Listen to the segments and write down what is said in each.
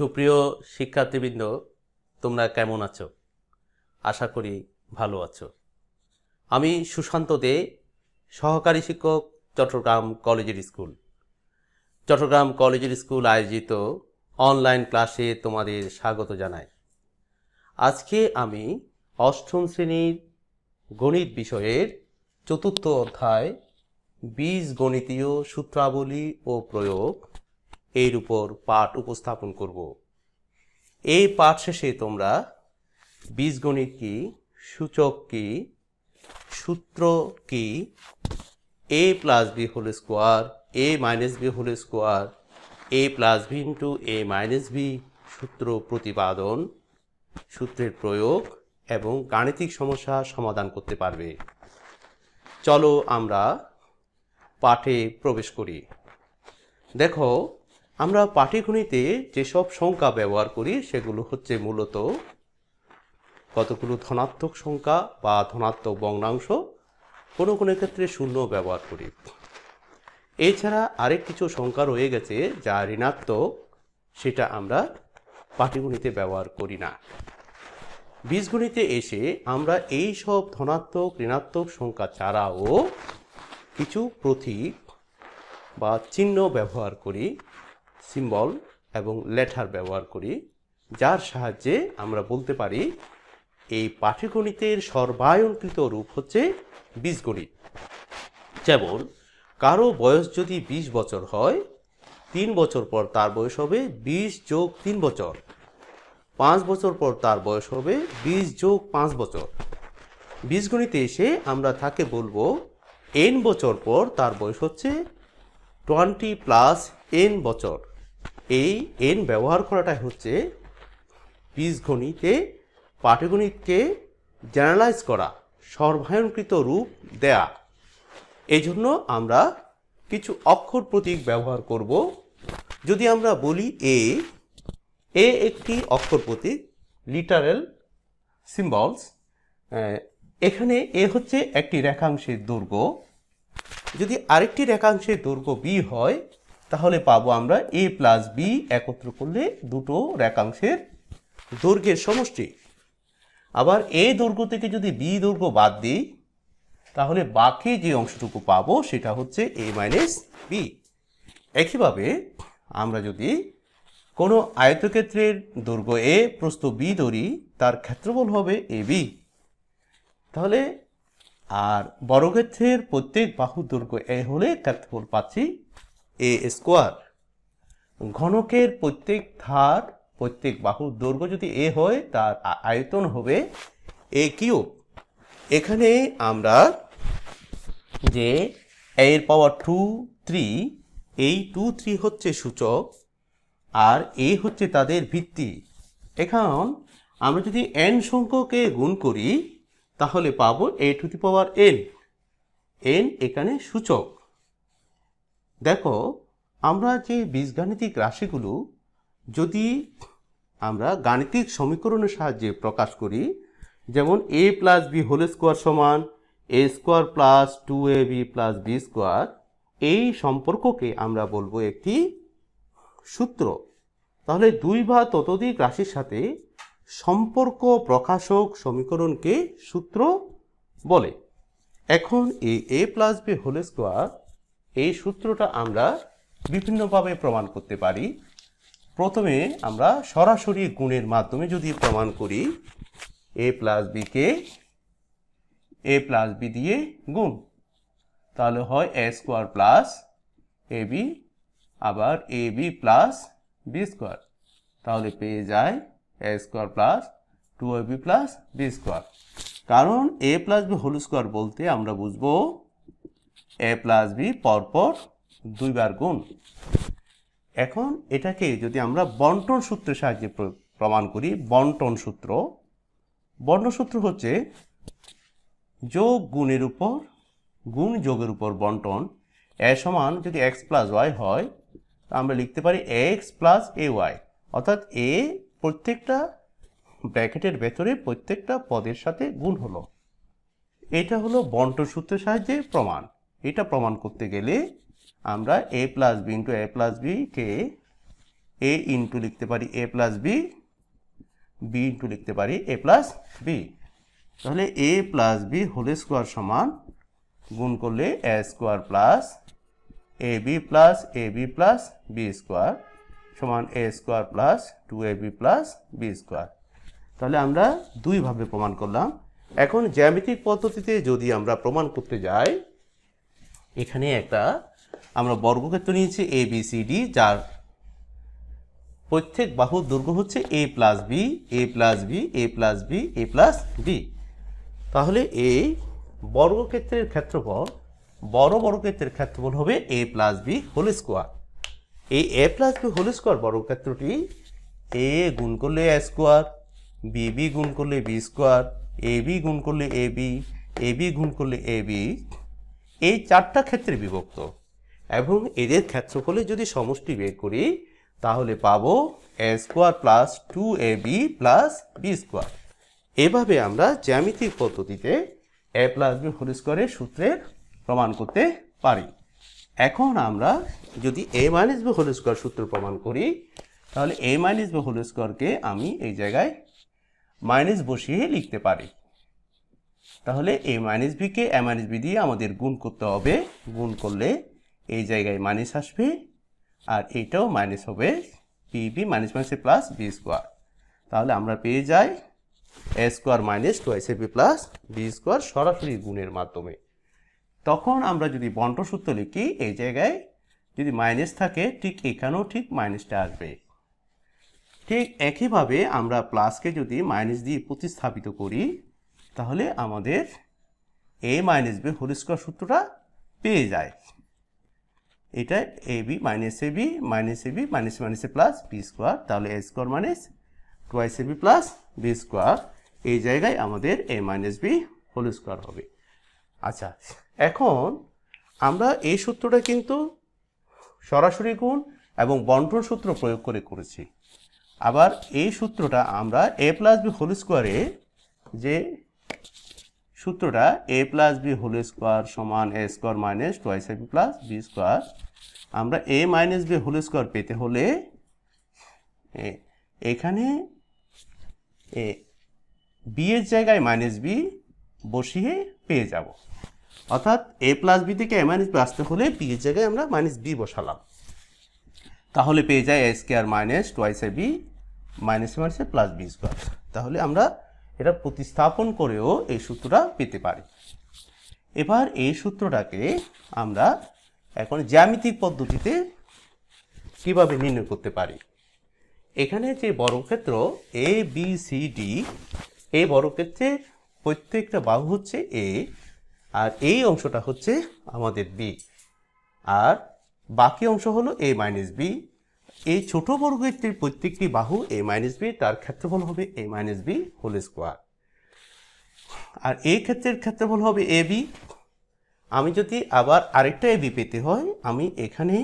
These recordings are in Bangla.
সুপ্রিয় শিক্ষার্থীবৃন্দ তোমরা কেমন আছো আশা করি ভালো আছো আমি সুশান্ত দে সহকারী শিক্ষক চট্টগ্রাম কলেজের স্কুল চট্টগ্রাম কলেজের স্কুল আয়োজিত অনলাইন ক্লাসে তোমাদের স্বাগত জানাই আজকে আমি অষ্টম শ্রেণীর গণিত বিষয়ের চতুর্থ অধ্যায় বীজ গণিতীয় সূত্রাবলী ও প্রয়োগ এর উপর পাঠ উপস্থাপন করব এই পাঠ শেষে তোমরা বীজগণিত কি সূচক কি সূত্র কি A plus B whole square A minus B whole square A plus B into A minus B সূত্র প্রতিপাদন সূত্রের প্রয়োগ এবং গাণিতিক সমস্যা সমাধান করতে পারবে চলো আমরা পাঠে প্রবেশ করি দেখো আমরা পাটিগণিতে যেসব সংখ্যা ব্যবহার করি সেগুলো হচ্ছে মূলত কতগুলো ধনাত্মক সংখ্যা বা ধনাত্মক বর্ণাংশ কোনো কোনো ক্ষেত্রে শূন্য ব্যবহার করি এছাড়া আরেক কিছু সংখ্যা রয়ে গেছে যা ঋণাত্মক সেটা আমরা পাটিগণিতে ব্যবহার করি না বীজগণিতে এসে আমরা এই সব ধনাত্মক ঋণাত্মক সংখ্যা ছাড়াও কিছু প্রতীক বা চিহ্ন ব্যবহার করি সিম্বল এবং লেটার ব্যবহার করি যার সাহায্যে আমরা বলতে পারি এই পাঠ্যগণিতের সর্বায়নকৃত রূপ হচ্ছে বীজগণিত যেমন কারো বয়স যদি ২০ বছর হয় তিন বছর পর তার বয়স হবে ২০ যোগ তিন বছর পাঁচ বছর পর তার বয়স হবে ২০ যোগ পাঁচ বছর বীজগণিতে এসে আমরা তাকে বলবো এন বছর পর তার বয়স হচ্ছে টোয়েন্টি প্লাস এন বছর এই এন ব্যবহার করাটাই হচ্ছে বীজগণিতে পাটগণিতকে জেনারেলাইজ করা সর্বায়নকৃত রূপ দেয়া এই জন্য আমরা কিছু অক্ষর প্রতীক ব্যবহার করব যদি আমরা বলি এ এ একটি অক্ষর প্রতীক লিটারেল সিম্বলস এখানে এ হচ্ছে একটি রেখাংশের দুর্গ যদি আরেকটি রেখাংশের দুর্গ বি হয় তাহলে পাবো আমরা এ প্লাস বি একত্র করলে দুটো রেখাংশের দৈর্ঘ্যের সমষ্টি আবার এ দৈর্ঘ্য থেকে যদি বি দৈর্ঘ্য বাদ দিই তাহলে বাকি যে অংশটুকু পাবো সেটা হচ্ছে এ মাইনাস বি একইভাবে আমরা যদি কোনো আয়তক্ষেত্রের দৈর্ঘ্য এ প্রস্থ বি ধরি তার ক্ষেত্রফল হবে এ বি তাহলে আর বড়ক্ষেত্রের প্রত্যেক বাহু দৈর্ঘ্য এ হলে ক্ষেত্রফল পাচ্ছি এ স্কোয়ার ঘনকের প্রত্যেক ধার প্রত্যেক বাহুর দৈর্ঘ্য যদি এ হয় তার আয়তন হবে এ কিউব এখানে আমরা যে এর পাওয়ার টু থ্রি এই টু থ্রি হচ্ছে সূচক আর এ হচ্ছে তাদের ভিত্তি এখন আমরা যদি এন সংখ্যকে গুণ করি তাহলে পাবো A to the power N N এখানে সূচক দেখো আমরা যে বীজগাণিতিক রাশিগুলো যদি আমরা গাণিতিক সমীকরণের সাহায্যে প্রকাশ করি যেমন A plus B whole square সমান A square plus two A B plus B square এই সম্পর্ককে আমরা বলবো একটি সূত্র তাহলে দুই বা ততোধিক রাশির সাথে সম্পর্ক প্রকাশক সমীকরণকে সূত্র বলে এখন A A plus B whole square এই সূত্রটা আমরা বিভিন্নভাবে প্রমাণ করতে পারি প্রথমে আমরা সরাসরি গুণের মাধ্যমে যদি প্রমাণ করি এ প্লাস বিকে এ প্লাস বি দিয়ে গুণ তাহলে হয় A square plus A B আবার A B plus B square তাহলে পেয়ে যায় A square plus two A B plus B square কারণ A plus B whole square বলতে আমরা বুঝবো এ প্লাস বি পরপর দুইবার গুণ এখন এটাকে যদি আমরা বন্টন সূত্রের সাহায্যে প্রমাণ করি বন্টন সূত্র বর্ণসূত্র হচ্ছে যোগ গুণের উপর গুণ যোগের উপর বন্টন এ সমান যদি এক্স প্লাস ওয়াই হয় তা আমরা লিখতে পারি এক্স প্লাস এ ওয়াই অর্থাৎ এ প্রত্যেকটা ব্র্যাকেটের ভেতরে প্রত্যেকটা পদের সাথে গুণ হলো এটা হলো বন্টন সূত্রের সাহায্যে প্রমাণ এটা প্রমাণ করতে গেলে আমরা A plus B into A plus বিকে এ ইন্টু লিখতে পারি এ প্লাস বি বি ইন্টু লিখতে পারি এ প্লাস বি তাহলে A plus B whole square সমান গুণ করলে A square plus A B plus A B plus B square সমান A square plus two A B plus B square তাহলে আমরা দুইভাবে প্রমাণ করলাম এখন জ্যামিতিক পদ্ধতিতে যদি আমরা প্রমাণ করতে যাই এখানে একটা আমরা বর্গক্ষেত্র নিয়েছি এ বি সি ডি যার প্রত্যেক বাহুর দৈর্ঘ্য হচ্ছে A plus B A plus B A plus B A plus D তাহলে এই বর্গক্ষেত্রের ক্ষেত্রফল বড় বর্গক্ষেত্রের ক্ষেত্রফল হবে A plus B whole square এই A plus B whole square বর্গক্ষেত্রটি এ গুণ করলে এ স্কোয়ার বি বি গুণ করলে বি স্কোয়ার এ বি গুণ করলে এ বি এ বি গুণ করলে এ বি এই চারটা ক্ষেত্রে বিভক্ত এবং এদের ক্ষেত্রফলে যদি সমষ্টি বের করি তাহলে পাবো A square plus two A B plus B square এভাবে আমরা জ্যামিতিক পদ্ধতিতে এ প্লাস বি হোল স্কোয়ারের সূত্রের প্রমাণ করতে পারি এখন আমরা যদি A minus B whole square সূত্র প্রমাণ করি তাহলে এ মাইনাস বি হোল স্কোয়ারকে আমি এই জায়গায় মাইনাস বসিয়ে লিখতে পারি তাহলে এ মাইনাস বিকে এ মাইনাস বি দিয়ে আমাদের গুণ করতে হবে গুণ করলে এই জায়গায় মাইনাস আসবে আর এটাও মাইনাস হবে P B minus minus plus B square তাহলে আমরা পেয়ে যাই A square minus two S B plus B square সরাসরি গুণের মাধ্যমে তখন আমরা যদি বন্টসূত্র সূত্র লিখি এই জায়গায় যদি মাইনাস থাকে ঠিক এখানেও ঠিক মাইনাসটা আসবে ঠিক একইভাবে আমরা প্লাসকে যদি মাইনাস দিয়ে প্রতিস্থাপিত করি তাহলে আমাদের A minus B whole square সূত্রটা পেয়ে যায় এটা A B minus A B minus A B minus minus A plus B square তাহলে A square minus twice A B plus B square এই জায়গায় আমাদের A minus B whole square হবে আচ্ছা এখন আমরা এই সূত্রটা কিন্তু সরাসরি গুণ এবং বন্টন সূত্র প্রয়োগ করে করেছি আবার এই সূত্রটা আমরা এ প্লাস বি হোল স্কোয়ারে যে সূত্রটা A plus B whole square সমান A square minus twice A B plus B square আমরা A minus B whole square পেতে হলে এখানে এ বি এর জায়গায় মাইনাস বি বসিয়ে পেয়ে যাব অর্থাৎ এ প্লাস বি থেকে এ মাইনাস বি আসতে হলে বি এর জায়গায় আমরা মাইনাস বি বসালাম তাহলে পেয়ে যায় A square minus twice A B minus minus plus B square তাহলে আমরা এটা প্রতিস্থাপন করেও এই সূত্রটা পেতে পারি এবার এই সূত্রটাকে আমরা এখন জ্যামিতিক পদ্ধতিতে কিভাবে নির্ণয় করতে পারি এখানে যে বর্গক্ষেত্র এ বি সি ডি এই বর্গক্ষেত্রে প্রত্যেকটা বাহু হচ্ছে এ আর এই অংশটা হচ্ছে আমাদের বি আর বাকি অংশ হলো এ মাইনাস বি এই ছোট বর্গের প্রত্যেকটি বাহু এ মাইনাস বি তার ক্ষেত্রফল হবে A minus B whole square আর এই ক্ষেত্রের ক্ষেত্রফল হবে এ বি আমি যদি আবার আরেকটা এ বি পেতে হয় আমি এখানে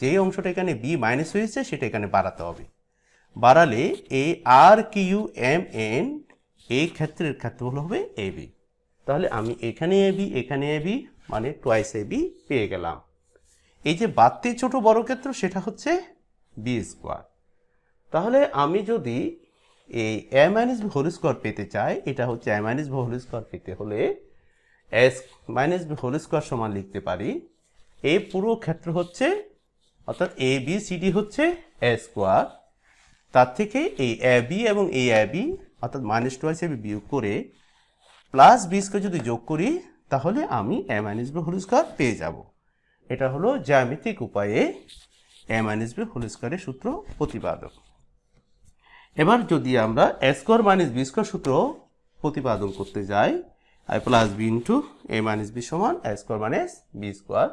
যে অংশটা এখানে বি মাইনাস হয়েছে সেটা এখানে বাড়াতে হবে বাড়ালে A R Q M N এই ক্ষেত্রের ক্ষেত্রফল হবে এ বি তাহলে আমি এখানে এ বি এখানে এ বি মানে টোয়াইস এ বি পেয়ে গেলাম এই যে বাড়তি ছোট বড় ক্ষেত্র সেটা হচ্ছে বি স্কোয়ার তাহলে আমি যদি এই A minus B whole square পেতে চাই এটা হচ্ছে A minus B whole square পেতে হলে S minus B whole square সমান লিখতে পারি এই পুরো ক্ষেত্র হচ্ছে অর্থাৎ এ বি সি ডি হচ্ছে এ স্কোয়ার তার থেকে এই এ বি এবং এ এ বি অর্থাৎ মাইনাস টু হিসেবে বিয়োগ করে প্লাস বি স্কোয়ার যদি যোগ করি তাহলে আমি A minus B whole square পেয়ে যাব এটা হলো জ্যামিতিক উপায়ে এ মাইনাস বি হোল স্কোয়ারের সূত্র প্রতিপাদক এবার যদি আমরা A square minus B square সূত্র প্রতিপাদন করতে যাই I plus B into A minus B সমান A square minus B square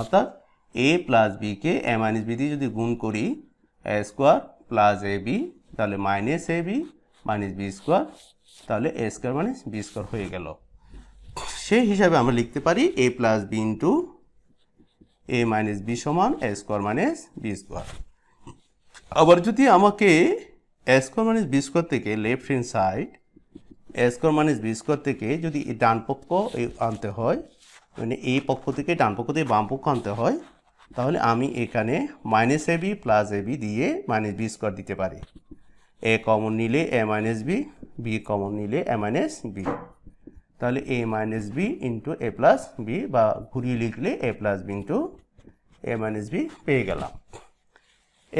অর্থাৎ এ প্লাস বিকে এ মাইনাস বি দিয়ে যদি গুণ করি A square plus A B তাহলে minus A B minus B square তাহলে A square minus B square হয়ে গেল সেই হিসাবে আমরা লিখতে পারি এ plus B into A minus B সমান A square minus B square আবার যদি আমাকে A square minus B square থেকে left hand side A square minus B square থেকে যদি ডান পক্ষ আনতে হয় মানে এই পক্ষ থেকে ডান পক্ষ থেকে বাম পক্ষ আনতে হয় তাহলে আমি এখানে minus A B plus A B দিয়ে মাইনাস বি স্কোয়ার দিতে পারি এ কমন নিলে A minus B B common নিলে এ মাইনাস বি তাহলে A minus B into A plus B বা ঘুরিয়ে লিখলে A plus B into A minus B পেয়ে গেলাম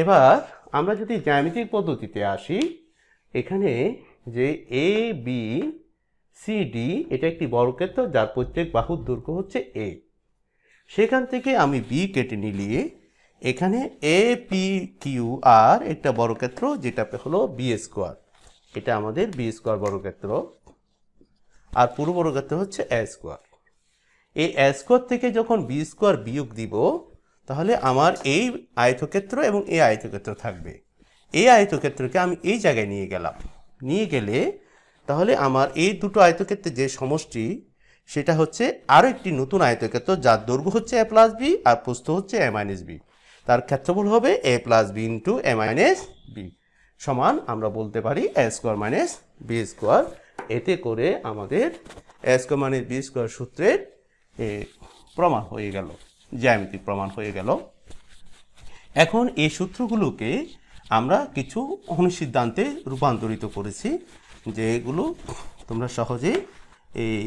এবার আমরা যদি জ্যামিতিক পদ্ধতিতে আসি এখানে যে এ বি সি ডি এটা একটি বর্গক্ষেত্র যার প্রত্যেক বাহুর দৈর্ঘ্য হচ্ছে এ সেখান থেকে আমি বি কেটে নিলিয়ে এখানে এ পি কিউ আর একটা বর্গক্ষেত্র যেটা হলো বি স্কোয়ার এটা আমাদের বি স্কোয়ার বর্গক্ষেত্র আর পুরো পূর্ববর্গতে হচ্ছে এ স্কোয়ার এই এ স্কোয়ার থেকে যখন বি স্কোয়ার বিয়োগ দিব তাহলে আমার এই আয়তক্ষেত্র এবং এই আয়তক্ষেত্র থাকবে এই আয়তক্ষেত্রকে আমি এই জায়গায় নিয়ে গেলাম নিয়ে গেলে তাহলে আমার এই দুটো আয়তক্ষেত্রের যে সমষ্টি সেটা হচ্ছে আরও একটি নতুন আয়তক্ষেত্র যার দৈর্ঘ্য হচ্ছে এ প্লাস বি আর প্রস্থ হচ্ছে এ মাইনাস বি তার ক্ষেত্রফল হবে A plus B into A minus B সমান আমরা বলতে পারি A square minus B square এতে করে আমাদের অ্যাসকমানের বি স্কোয়ার সূত্রের প্রমাণ হয়ে গেল জ্যামিতিক প্রমাণ হয়ে গেল এখন এই সূত্রগুলোকে আমরা কিছু অনুসিদ্ধান্তে রূপান্তরিত করেছি যেগুলো তোমরা সহজেই এই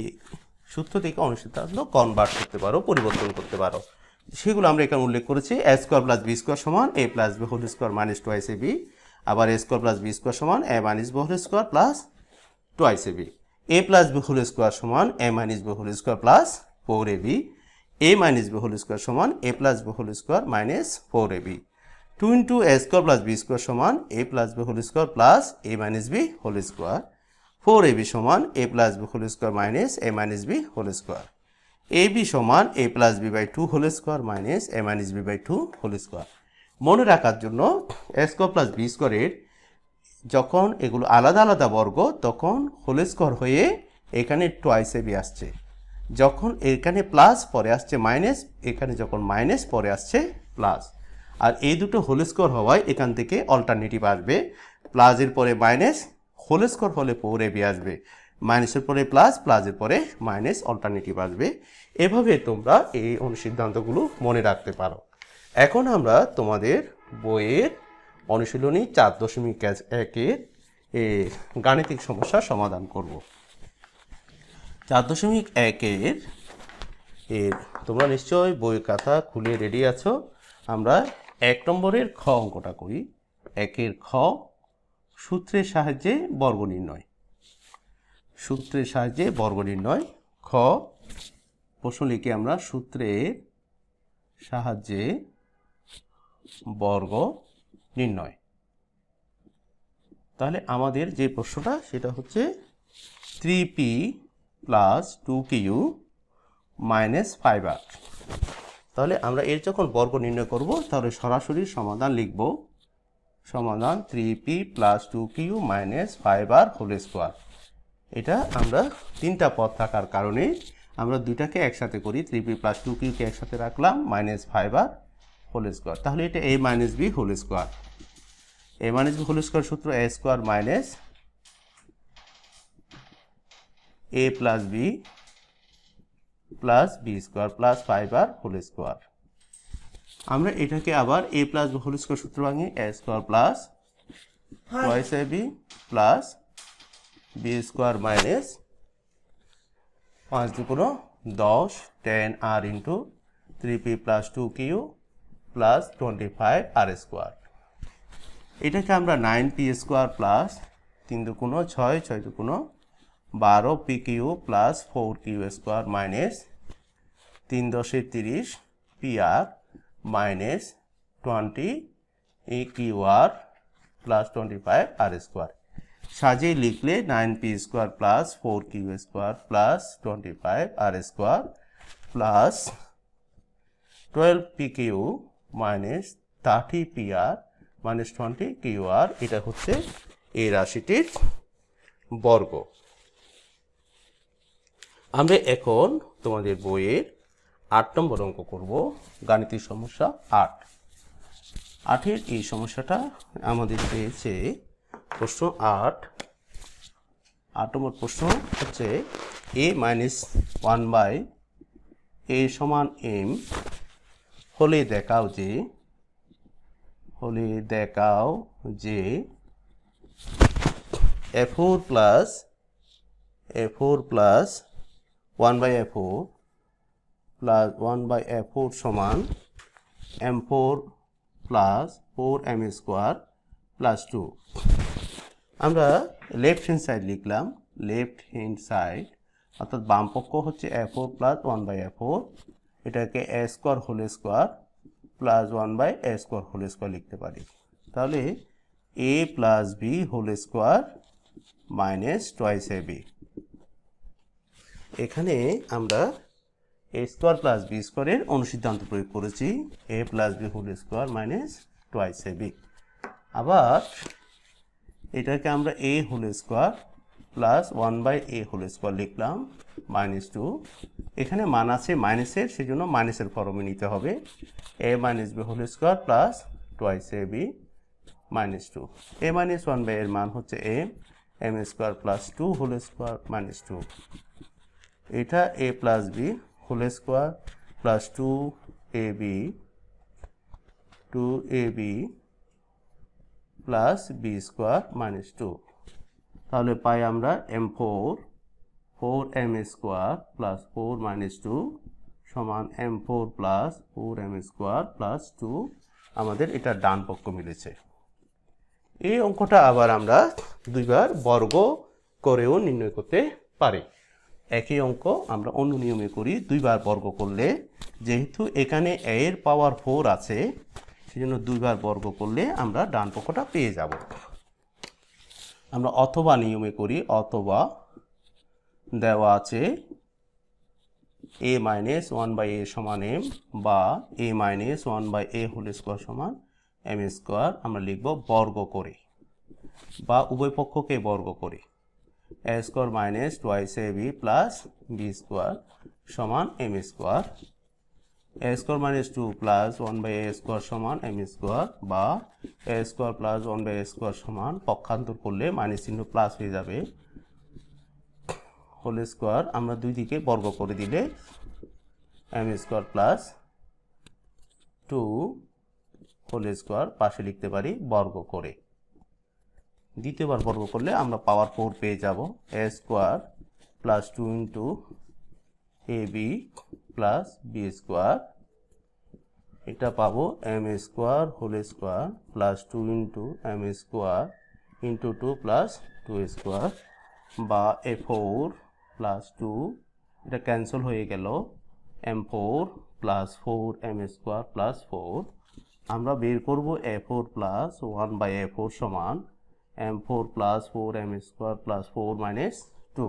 সূত্র থেকে অনুসিদ্ধান্ত কনভার্ট করতে পারো পরিবর্তন করতে পারো সেগুলো আমরা এখানে উল্লেখ করেছি A square plus B square সমান A plus B whole square minus twice B আবার A square plus B square সমান A minus B whole square plus twice A B A plus B whole square সমান A minus B whole square plus four A B A minus B whole square সমান A plus B whole square minus four A B two into A square plus B square সমান A plus B whole square plus A minus B whole square four A B সমান A plus B whole square minus A minus B whole square A B সমান A plus B by two whole square minus A minus B by two whole square মনে রাখার জন্য এ স্কোয়ার প্লাস বি স্কোয়ারের যখন এগুলো আলাদা আলাদা বর্গ তখন হোল স্কোয়ার হয়ে এখানে টোয়াইস এবি আসছে যখন এখানে প্লাস পরে আসছে মাইনাস এখানে যখন মাইনাস পরে আসছে প্লাস আর এই দুটো হোল স্কোয়ার হওয়ায় এখান থেকে অল্টারনেটিভ আসবে প্লাসের পরে মাইনাস হোল স্কোয়ার হলে পরে এবি আসবে মাইনাসের পরে প্লাস প্লাসের পরে মাইনাস অল্টারনেটিভ আসবে এভাবে তোমরা এই অনুসিদ্ধান্তগুলো মনে রাখতে পারো এখন আমরা তোমাদের বইয়ের অনুশীলনী চার দশমিক একের গাণিতিক সমস্যা সমাধান করব চার দশমিক একের এর তোমরা নিশ্চয় বই কাঁথা খুলে রেডি আছো আমরা এক নম্বরের খ অঙ্কটা করি একের খ সূত্রের সাহায্যে বর্গ নির্ণয় সূত্রের সাহায্যে বর্গ নির্ণয় খ প্রশ্ন লিখে আমরা সূত্রের সাহায্যে বর্গ নির্ণয় তাহলে আমাদের যে প্রশ্নটা সেটা হচ্ছে three P plus two Q minus five R তাহলে আমরা এর যখন বর্গ নির্ণয় করব তাহলে সরাসরি সমাধান লিখব সমাধান three P plus two Q minus five R whole square এটা আমরা তিনটা পদ থাকার কারণে আমরা দুইটাকে একসাথে করি থ্রি পি প্লাস টু কিউকে একসাথে রাখলাম minus five R whole square তাহলে এটা A minus B whole square A one is whole square সূত্র A square minus A plus B plus B square plus five R whole square আমরা এটাকে আবার এ প্লাস হোল স্কোয়ার সূত্র ভাঙি A square plus twice A B plus B square minus পাঁচ দুপুরো দশ ten R into three P plus two Q plus twenty five R square এটাকে আমরা নাইন পি স্কোয়ার প্লাস তিন দুকুনো ছয় ছয় দুকুনো বারো P Q plus four Q square minus তিন দশে তিরিশ P R minus twenty A Q R plus twenty five R square সাজিয়ে লিখলে nine P square plus four Q square plus twenty five R square plus twelve P Q minus thirty P R minus twenty Q R এটা হচ্ছে এই রাশিটির বর্গ আমরা এখন তোমাদের বইয়ের আট নম্বর অঙ্ক করব গাণিতিক সমস্যা আট আটের এই সমস্যাটা আমাদের পেয়েছে প্রশ্ন আট আট নম্বর প্রশ্ন হচ্ছে A minus one by A সমান এম হলে দেখাও যে হলে দেখাও যে A four plus A four plus one by A four plus one by A four সমান M four plus four M square plus two আমরা লেফট হ্যান্ড সাইড লিখলাম লেফট হ্যান্ড সাইড অর্থাৎ বামপক্ষ হচ্ছে A four plus one by A four এটাকে A square whole square plus one by A square whole square লিখতে পারি তাহলে A plus B whole square minus twice A B এখানে আমরা এ স্কোয়ার প্লাস বি স্কোয়ারের অনুসিদ্ধান্ত প্রয়োগ করেছি A plus B whole square minus twice A B আবার এটাকে আমরা A whole square plus one by A whole square লিখলাম মাইনাস টু এখানে মান আছে মাইনাসের জন্য মাইনাসের ফর্মে নিতে হবে A minus B whole square plus twice A B minus two A minus one by এর মান হচ্ছে M M square plus two whole square minus two এটা A plus B whole square plus two A B two A B plus B square minus two তাহলে পাই আমরা M four four M square plus four minus two সমান M four plus four M square plus two আমাদের এটা ডান পক্ষ মিলেছে এই অঙ্কটা আবার আমরা দুইবার বর্গ করেও নির্ণয় করতে পারি একই অঙ্ক আমরা অন্য নিয়মে করি দুইবার বর্গ করলে যেহেতু এখানে এ এর পাওয়ার ফোর আছে সেজন্য দুইবার বর্গ করলে আমরা ডান পক্ষটা পেয়ে যাব আমরা অথবা নিয়মে করি অথবা দেওয়া আছে A minus one by A সমান এম বা A minus one by A whole square সমান এম স্কোয়ার আমরা লিখব বর্গ করে বা উভয় পক্ষকে বর্গ করে A square minus twice A B plus B square সমান M square A square minus two plus one by A square সমান এম স্কোয়ার বা A square plus one by A square সমান পক্ষান্তর করলে মাইনাস চিহ্ন প্লাস হয়ে যাবে হোল স্কোয়ার আমরা দুই দিকে বর্গ করে দিলে M square plus two whole square পাশে লিখতে পারি বর্গ করে দ্বিতীয়বার বর্গ করলে আমরা পাওয়ার ফোর পেয়ে যাব A square plus two into A B plus B square এটা পাবো M square whole square plus two into M square into two plus two square বা এ ফোর প্লাস টু এটা ক্যান্সেল হয়ে গেল M four plus four M square plus four আমরা বের করব A four plus one by A four সমান M four plus four M square plus four minus two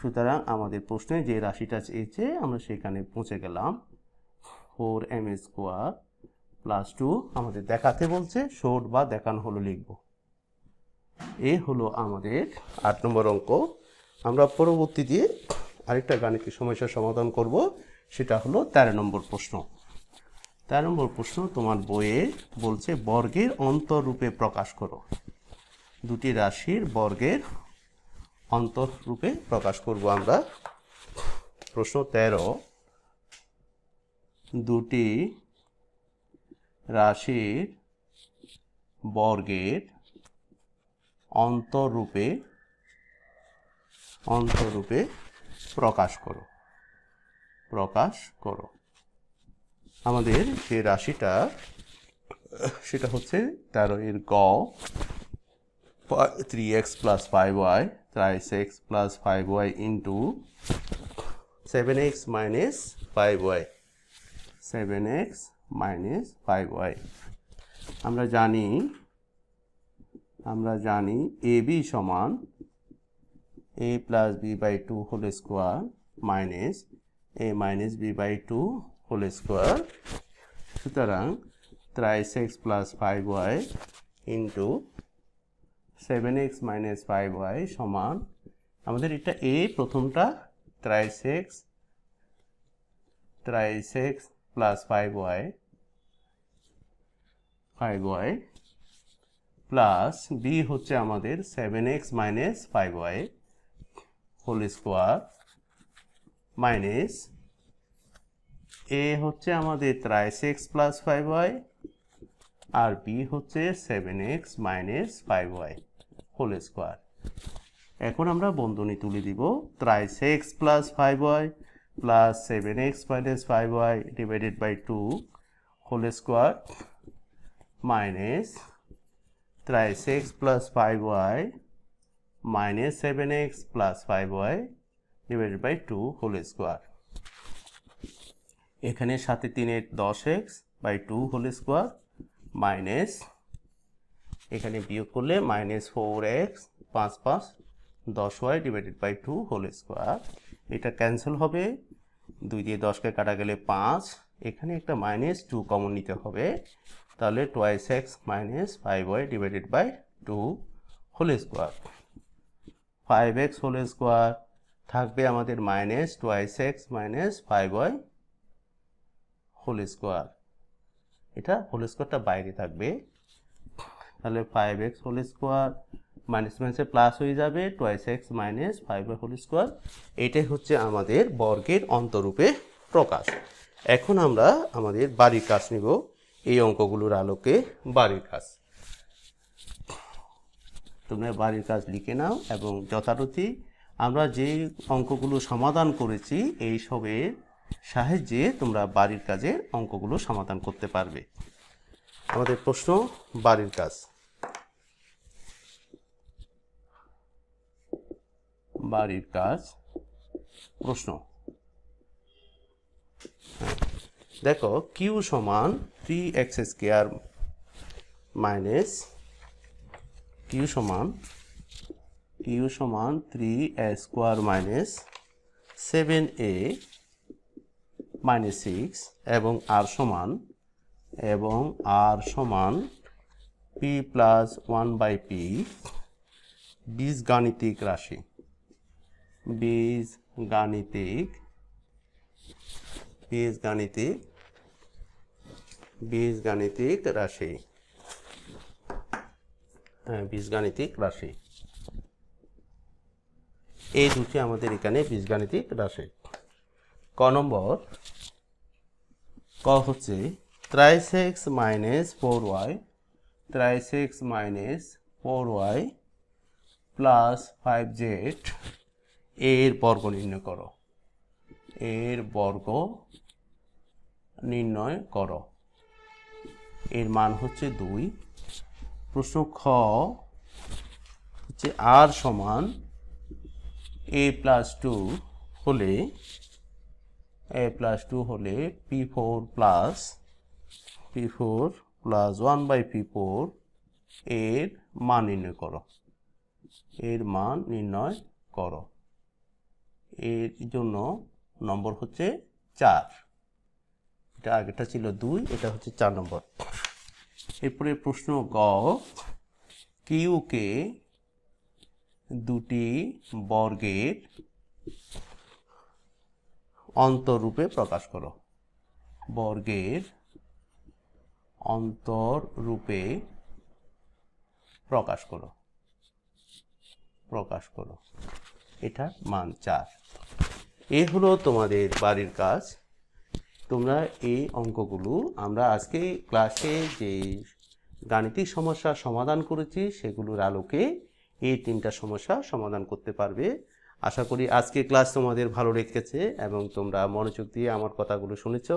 সুতরাং আমাদের প্রশ্নে যে রাশিটা চেয়েছে আমরা সেখানে পৌঁছে গেলাম four M square plus two আমাদের দেখাতে বলছে শোট বা দেখানো হলো লিখব এ হলো আমাদের আট নম্বর অঙ্ক আমরা পরবর্তী দিয়ে আরেকটা গাণিতিক সমস্যার সমাধান করব সেটা হলো তেরো নম্বর প্রশ্ন তেরো নম্বর প্রশ্ন তোমার বইয়ে বলছে বর্গের অন্তররূপে প্রকাশ করো দুটি রাশির বর্গের অন্তরূপে প্রকাশ করব আমরা প্রশ্ন তেরো দুটি রাশির বর্গের অন্তররূপে অন্তরূপে প্রকাশ করো প্রকাশ করো আমাদের যে রাশিটা সেটা হচ্ছে তেরো এর গ three X plus five Y thrice X plus five Y into seven X minus five Y seven X minus five Y আমরা জানি আমরা জানি এবি সমান a plus b by 2 whole square minus a minus b by 2 whole square সুতরাং thrice x plus 5y into 7x minus 5y সমান আমাদের এটা a প্রথমটা thrice x thrice x plus 5y 5y plus B হচ্ছে আমাদের seven X minus five Y whole square minus A হচ্ছে আমাদের thrice X plus five Y আর বি হচ্ছে seven X minus five Y whole square এখন আমরা বন্ধনী তুলে দিব thrice X plus five Y plus seven X minus five Y divided by two whole square minus thrice X plus five Y minus seven X plus five Y divided by two whole square এখানে সাথে তিনের দশ X by two whole square minus এখানে বিয়োগ করলে মাইনাস ফোর এক্স পাঁচ পাঁচ দশ Y divided by two whole square এটা ক্যান্সেল হবে দুই দিয়ে দশকে কাটা গেলে পাঁচ এখানে একটা মাইনাস টু কমন নিতে হবে তাহলে twice X minus five Y divided by two whole square five X whole square থাকবে আমাদের minus twice X minus five Y whole square এটা হোল স্কোয়ারটা বাইরে থাকবে তাহলে five X whole square minus মাইনাসে প্লাস হয়ে যাবে twice X minus five Y whole square এটাই হচ্ছে আমাদের বর্গের অন্তরূপে প্রকাশ এখন আমরা আমাদের বাড়ির কাজ নিব এই অঙ্কগুলোর আলোকে বাড়ির কাজ তোমরা বাড়ির কাজ লিখে নাও এবং যথারীতি আমরা যে অঙ্কগুলো সমাধান করেছি এই সবের সাহায্যে তোমরা বাড়ির কাজের অঙ্কগুলো সমাধান করতে পারবে আমাদের প্রশ্ন বাড়ির কাজ বাড়ির কাজ প্রশ্ন দেখো কিউ সমান three X square minus U সমান ইউ সমান three A square minus seven A minus six এবং আর সমান এবং আর সমান P plus one by P বীজ গাণিতিক রাশি বীজ গাণিতিক বীজ গাণিতিক বীজ গাণিতিক রাশি হ্যাঁ, বীজগাণিতিক রাশি এই দুটি আমাদের এখানে বীজগাণিতিক রাশি ক নম্বর ক হচ্ছে thrice X minus four Y thrice X minus four Y plus five Z এর বর্গ নির্ণয় করো এর বর্গ নির্ণয় করো এর মান হচ্ছে দুই প্রশ্ন খ হচ্ছে আর সমান এ প্লাস টু হলে এ প্লাস টু হলে P four plus P four plus one by P four এর মান নির্ণয় করো এর মান নির্ণয় করো এর জন্য নম্বর হচ্ছে চার এটা আগেটা ছিল দুই এটা হচ্ছে চার নম্বর এরপরে প্রশ্ন গ কিউকে দুটি বর্গের অন্তরূপে প্রকাশ করো বর্গের অন্তররূপে প্রকাশ করো প্রকাশ করো এটা মান চার এ হলো তোমাদের বাড়ির কাজ তোমরা এই অঙ্কগুলো আমরা আজকে ক্লাসে যে গাণিতিক সমস্যা সমাধান করেছি সেগুলোর আলোকে এই তিনটা সমস্যা সমাধান করতে পারবে আশা করি আজকে ক্লাস তোমাদের ভালো রেখেছে এবং তোমরা মনোযোগ দিয়ে আমার কথাগুলো শুনেছ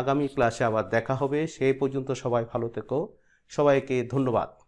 আগামী ক্লাসে আবার দেখা হবে সেই পর্যন্ত সবাই ভালো থেকো সবাইকে ধন্যবাদ